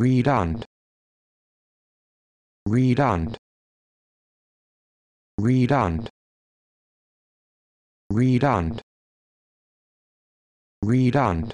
redund redund redund redund redund